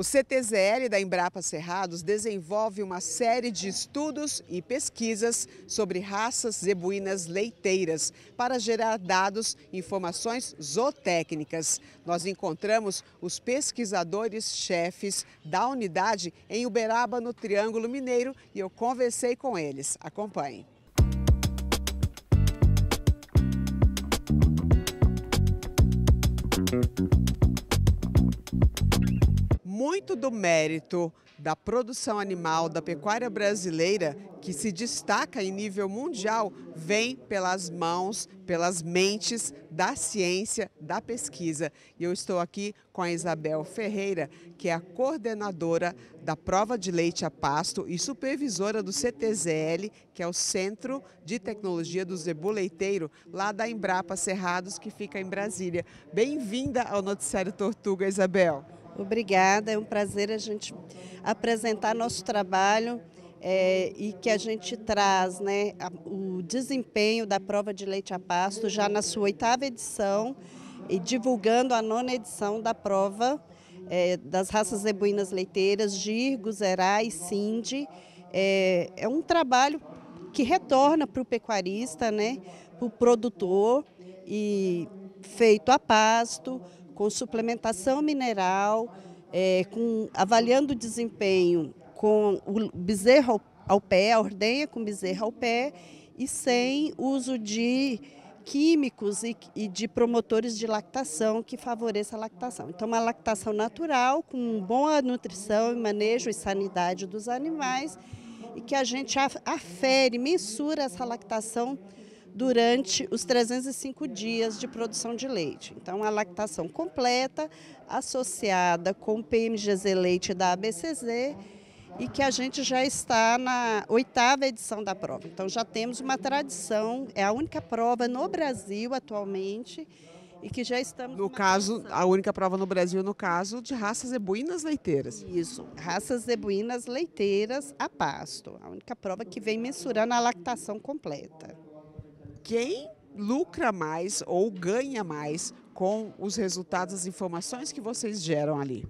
O CTZL da Embrapa Cerrados desenvolve uma série de estudos e pesquisas sobre raças zebuínas leiteiras para gerar dados e informações zootécnicas. Nós encontramos os pesquisadores-chefes da unidade em Uberaba, no Triângulo Mineiro, e eu conversei com eles. Acompanhe. Música muito do mérito da produção animal da pecuária brasileira, que se destaca em nível mundial, vem pelas mãos, pelas mentes da ciência, da pesquisa. E eu estou aqui com a Isabel Ferreira, que é a coordenadora da prova de leite a pasto e supervisora do CTZL, que é o Centro de Tecnologia do Zebu Leiteiro, lá da Embrapa Cerrados, que fica em Brasília. Bem-vinda ao Noticiário Tortuga, Isabel. Obrigada, é um prazer a gente apresentar nosso trabalho é, e que a gente traz né, o desempenho da prova de leite a pasto já na sua oitava edição e divulgando a nona edição da prova é, das raças zebuínas leiteiras, Girgo, Zerá e Cindy. É, é um trabalho que retorna para o pecuarista, né, para o produtor e feito a pasto, com suplementação mineral, é, com, avaliando o desempenho com o bezerro ao, ao pé, a ordenha com bezerro ao pé e sem uso de químicos e, e, de promotores de lactação que favoreça a lactação. Então, uma lactação natural, com boa nutrição e manejo e sanidade dos animais, e que a gente afere, mensura essa lactação durante os 305 dias de produção de leite. Então, a lactação completa associada com PMGZ leite da ABCZ e que a gente já está na oitava edição da prova. Então, já temos uma tradição, é a única prova no Brasil atualmente e que já estamos. No caso, a única prova no Brasil, no caso, de raças zebuínas leiteiras. Isso, raças zebuínas leiteiras a pasto. A única prova que vem mensurando a lactação completa quem lucra mais ou ganha mais com os resultados, as informações que vocês geram ali?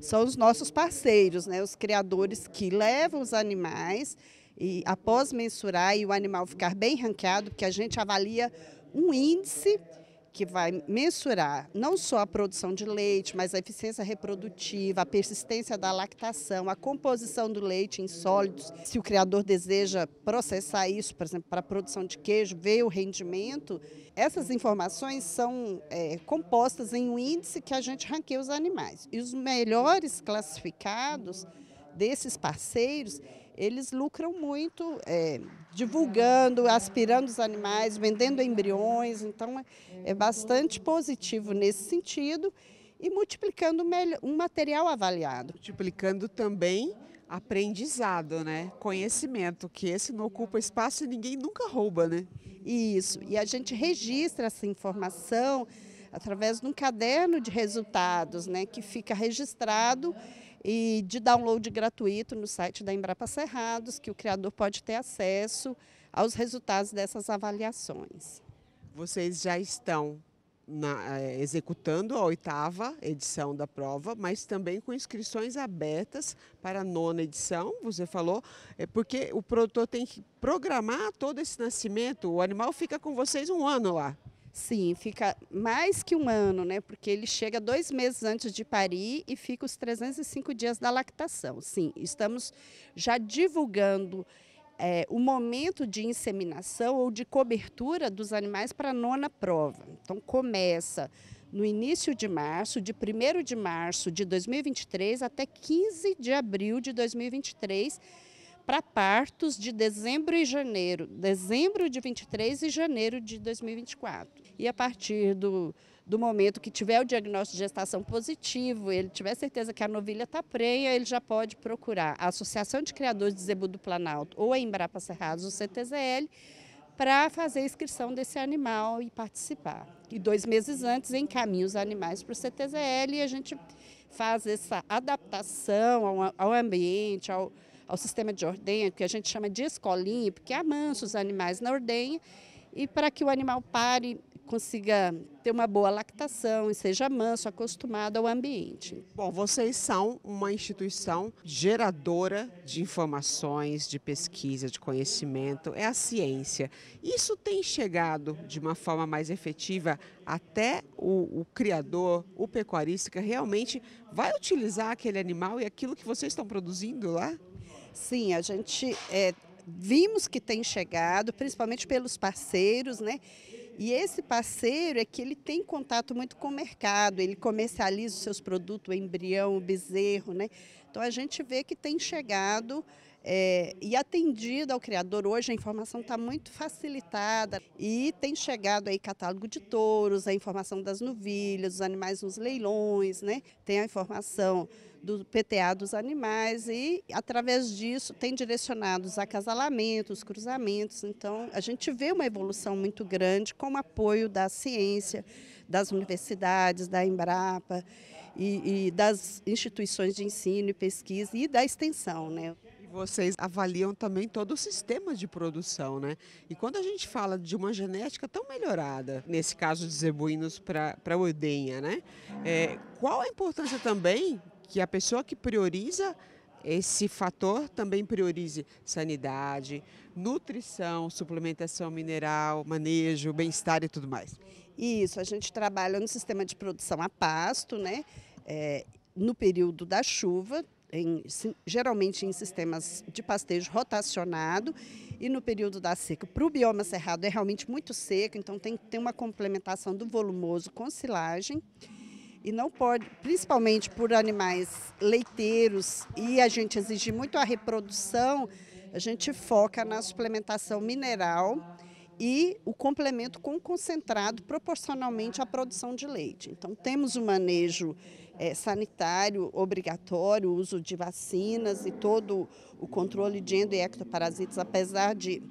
São os nossos parceiros, né? os criadores que levam os animais e após mensurar e o animal ficar bem ranqueado, porque a gente avalia um índice que vai mensurar não só a produção de leite, mas a eficiência reprodutiva, a persistência da lactação, a composição do leite em sólidos. Se o criador deseja processar isso, por exemplo, para a produção de queijo, ver o rendimento, essas informações são é, compostas em um índice que a gente ranqueia os animais. E os melhores classificados desses parceiros, eles lucram muito é, divulgando, aspirando os animais, vendendo embriões. Então, é, é bastante positivo nesse sentido e multiplicando um material avaliado. Multiplicando também aprendizado, né? Conhecimento, que esse não ocupa espaço e ninguém nunca rouba, né? Isso. E a gente registra essa informação através de um caderno de resultados, né, que fica registrado e de download gratuito no site da Embrapa Cerrados, que o criador pode ter acesso aos resultados dessas avaliações. Vocês já estão na, eh, executando a oitava edição da prova, mas também com inscrições abertas para a nona edição, você falou, é porque o produtor tem que programar todo esse nascimento, o animal fica com vocês um ano lá. Sim, fica mais que um ano, né? Porque ele chega dois meses antes de parir e fica os 305 dias da lactação. Sim, estamos já divulgando é, o momento de inseminação ou de cobertura dos animais para a nona prova. Então, começa no início de março, de 1 de março de 2023 até 15 de abril de 2023 para partos de dezembro e janeiro, dezembro de 23 e janeiro de 2024. E a partir do, do momento que tiver o diagnóstico de gestação positivo, ele tiver certeza que a novilha está prenha, ele já pode procurar a Associação de Criadores de Zebu do Planalto ou a Embrapa Cerrados, o CTZL, para fazer a inscrição desse animal e participar. E dois meses antes encaminha os animais para o CTZL e a gente faz essa adaptação ao, ao ambiente, ao, ao sistema de ordenha, que a gente chama de escolinha, porque amansa os animais na ordenha, e para que o animal pare, consiga ter uma boa lactação e seja manso, acostumado ao ambiente. Bom, vocês são uma instituição geradora de informações, de pesquisa, de conhecimento, é a ciência. Isso tem chegado de uma forma mais efetiva até o, o criador, o pecuarista, que realmente vai utilizar aquele animal e aquilo que vocês estão produzindo lá? Sim, a gente é, vimos que tem chegado, principalmente pelos parceiros, né? E esse parceiro é que ele tem contato muito com o mercado, ele comercializa os seus produtos, o embrião, o bezerro, né? Então a gente vê que tem chegado é, e atendido ao criador. Hoje a informação está muito facilitada e tem chegado aí catálogo de touros, a informação das novilhas, dos animais nos leilões, né? tem a informação do PTA dos animais e através disso tem direcionados acasalamentos, cruzamentos. Então a gente vê uma evolução muito grande com o apoio da ciência, das universidades, da Embrapa e, e das instituições de ensino e pesquisa e da extensão. Né? Vocês avaliam também todo o sistema de produção, né? E quando a gente fala de uma genética tão melhorada, nesse caso de zebuínos para ordenha, né? É, qual a importância também que a pessoa que prioriza esse fator também priorize sanidade, nutrição, suplementação mineral, manejo, bem-estar e tudo mais. Isso, a gente trabalha no sistema de produção a pasto, né? É, no período da chuva, em, geralmente em sistemas de pastejo rotacionado e no período da seca. Para o bioma cerrado é realmente muito seco, então tem que ter uma complementação do volumoso com silagem e não pode, principalmente por animais leiteiros e a gente exige muito a reprodução, a gente foca na suplementação mineral e o complemento com concentrado proporcionalmente à produção de leite. Então temos um manejo é, sanitário obrigatório, uso de vacinas e todo o controle de endo e ectoparasitas, apesar de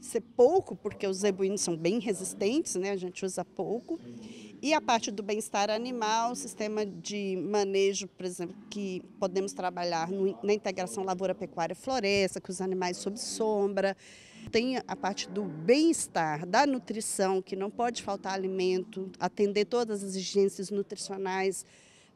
ser pouco, porque os zebuínos são bem resistentes, né? a gente usa pouco. E a parte do bem-estar animal, sistema de manejo, por exemplo, que podemos trabalhar no, na integração lavoura-pecuária-floresta, que os animais sob sombra. Tem a parte do bem-estar, da nutrição, que não pode faltar alimento, atender todas as exigências nutricionais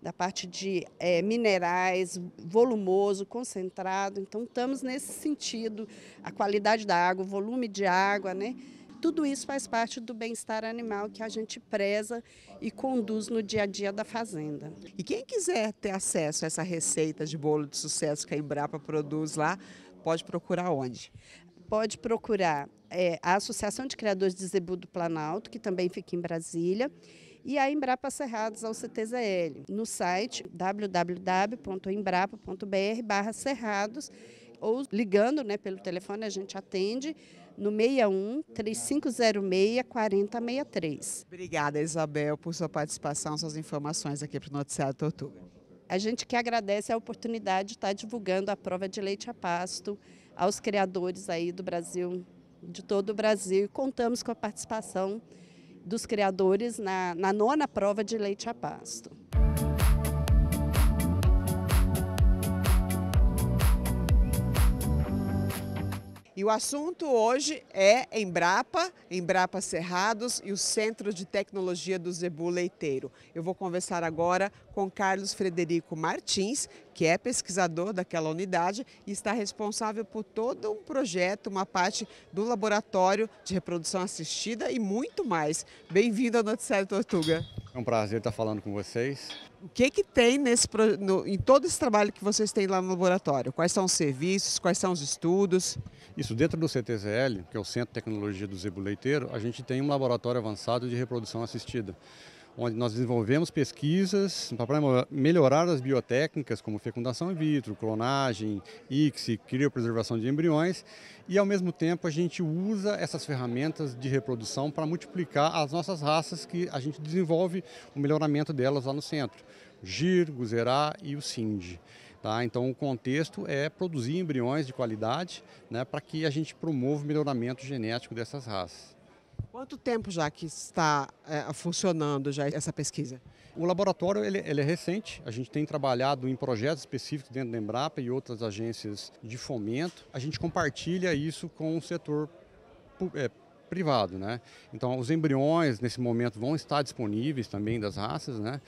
da parte de é, minerais, volumoso, concentrado. Então, estamos nesse sentido, a qualidade da água, o volume de água, né? Tudo isso faz parte do bem-estar animal que a gente preza e conduz no dia a dia da fazenda. E quem quiser ter acesso a essa receita de bolo de sucesso que a Embrapa produz lá, pode procurar onde? Pode procurar é, a Associação de Criadores de Zebu do Planalto, que também fica em Brasília e a Embrapa Cerrados ao CTZL, no site www.embrapa.br cerrados ou ligando né, pelo telefone, a gente atende no 61 3506 4063. Obrigada, Isabel, por sua participação, suas informações aqui para o Noticiário Tortuga. A gente que agradece a oportunidade de estar divulgando a prova de leite a pasto aos criadores aí do Brasil, de todo o Brasil, e contamos com a participação dos criadores na, na nona prova de leite a pasto. E o assunto hoje é Embrapa, Embrapa Cerrados e o Centro de Tecnologia do Zebu Leiteiro. Eu vou conversar agora com Carlos Frederico Martins, que é pesquisador daquela unidade e está responsável por todo um projeto, uma parte do laboratório de reprodução assistida e muito mais. Bem-vindo ao Noticiário Tortuga um prazer estar falando com vocês. O que, que tem nesse, no, em todo esse trabalho que vocês têm lá no laboratório? Quais são os serviços, quais são os estudos? Isso, dentro do CTZL, que é o Centro de Tecnologia do Zebu Leiteiro, a gente tem um laboratório avançado de reprodução assistida onde nós desenvolvemos pesquisas para melhorar as biotécnicas como fecundação in vitro, clonagem, ICSI, criopreservação de embriões e ao mesmo tempo a gente usa essas ferramentas de reprodução para multiplicar as nossas raças que a gente desenvolve o melhoramento delas lá no centro, GIR, Guzerá e o SIND. Tá? Então, o contexto é produzir embriões de qualidade né, para que a gente promova o melhoramento genético dessas raças. Quanto tempo já que está é, funcionando já essa pesquisa? O laboratório ele, ele, é recente, a gente tem trabalhado em projetos específicos dentro da Embrapa e outras agências de fomento. A gente compartilha isso com o setor é, privado, né? Então, os embriões nesse momento vão estar disponíveis também das raças, né?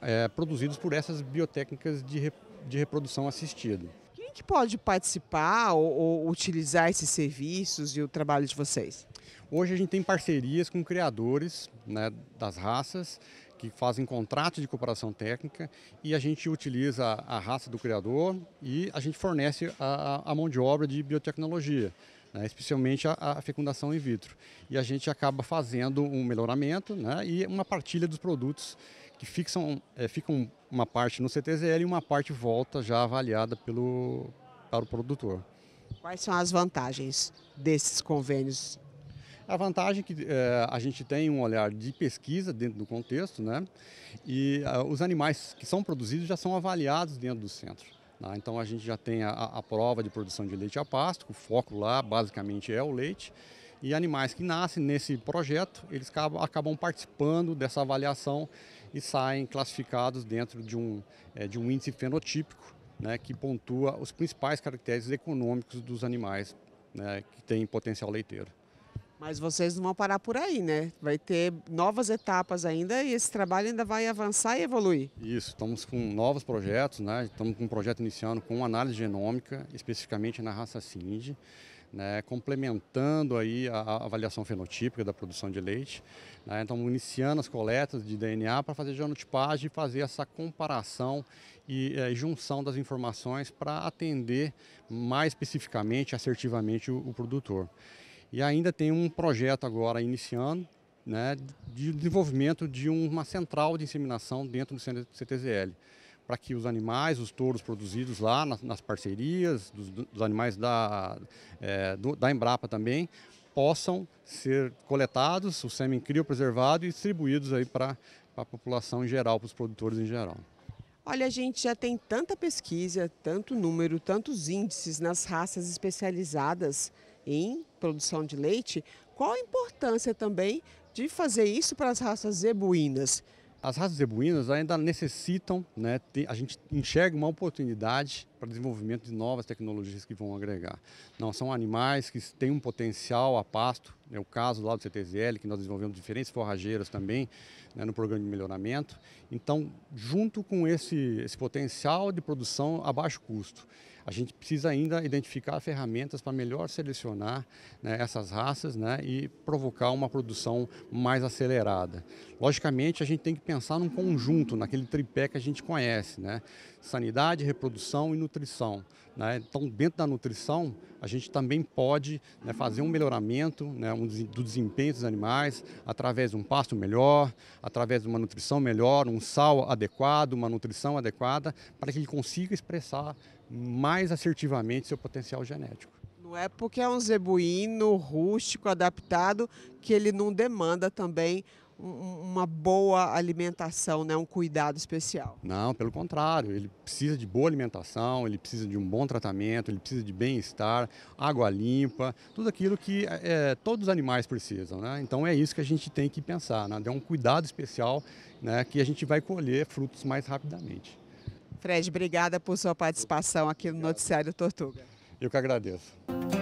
É, produzidos por essas biotécnicas de, re, de reprodução assistida. Quem que pode participar ou, ou utilizar esses serviços e o trabalho de vocês? Hoje a gente tem parcerias com criadores né, das raças que fazem contrato de cooperação técnica e a gente utiliza a raça do criador e a gente fornece a, a mão de obra de biotecnologia. Né, especialmente a, a, fecundação in vitro. E a gente acaba fazendo um melhoramento né, e uma partilha dos produtos que fixam, é, ficam uma parte no CTZL e uma parte volta já avaliada pelo, para o produtor. Quais são as vantagens desses convênios a vantagem é que é, a gente tem um olhar de pesquisa dentro do contexto, né? E eh, os animais que são produzidos já são avaliados dentro do centro. Tá? Então a gente já tem a, a, prova de produção de leite a pasto, o foco lá basicamente é o leite. E animais que nascem nesse projeto, eles acabam, acabam participando dessa avaliação e saem classificados dentro de um, é, de um índice fenotípico, né, que pontua os principais caracteres econômicos dos animais né, que têm potencial leiteiro. Mas vocês não vão parar por aí, né? Vai ter novas etapas ainda e esse trabalho ainda vai avançar e evoluir. Isso, estamos com novos projetos, né? Estamos com um projeto iniciando com análise genômica, especificamente na raça Cindy, né? complementando aí a avaliação fenotípica da produção de leite. Né? Então, iniciando as coletas de DNA para fazer genotipagem e fazer essa comparação e é, junção das informações para atender mais especificamente, assertivamente, o, o produtor. E ainda tem um projeto agora iniciando né, de desenvolvimento de uma central de inseminação dentro do CTZL, para que os animais, os touros produzidos lá nas, nas parcerias, dos, dos, animais da, é, do, da Embrapa também, possam ser coletados, o sêmen criopreservado e distribuídos aí para a população em geral, para os produtores em geral. Olha, a gente já tem tanta pesquisa, tanto número, tantos índices nas raças especializadas em produção de leite, qual a importância também de fazer isso para as raças zebuínas? As raças zebuínas ainda necessitam, né, ter, a gente enxerga uma oportunidade para desenvolvimento de novas tecnologias que vão agregar. Não são animais que têm um potencial a pasto, é o caso lá do CTZL, que nós desenvolvemos diferentes forrageiras também né, no programa de melhoramento. Então, junto com esse, esse potencial de produção a baixo custo a gente precisa ainda identificar ferramentas para melhor selecionar né, essas raças né, e provocar uma produção mais acelerada. Logicamente, a gente tem que pensar num conjunto, naquele tripé que a gente conhece. Né? sanidade, reprodução e nutrição. Né? Então, dentro da nutrição, a gente também pode né, fazer um melhoramento né, um do desempenho dos animais através de um pasto melhor, através de uma nutrição melhor, um sal adequado, uma nutrição adequada, para que ele consiga expressar mais assertivamente seu potencial genético. Não é porque é um zebuíno rústico, adaptado, que ele não demanda também uma boa alimentação, né? um cuidado especial. Não, pelo contrário, ele precisa de boa alimentação, ele precisa de um bom tratamento, ele precisa de bem-estar, água limpa, tudo aquilo que é, todos os animais precisam. Né? Então é isso que a gente tem que pensar, né? dar é um cuidado especial né? que a gente vai colher frutos mais rapidamente. Fred, obrigada por sua participação aqui no Noticiário Tortuga. Eu que agradeço.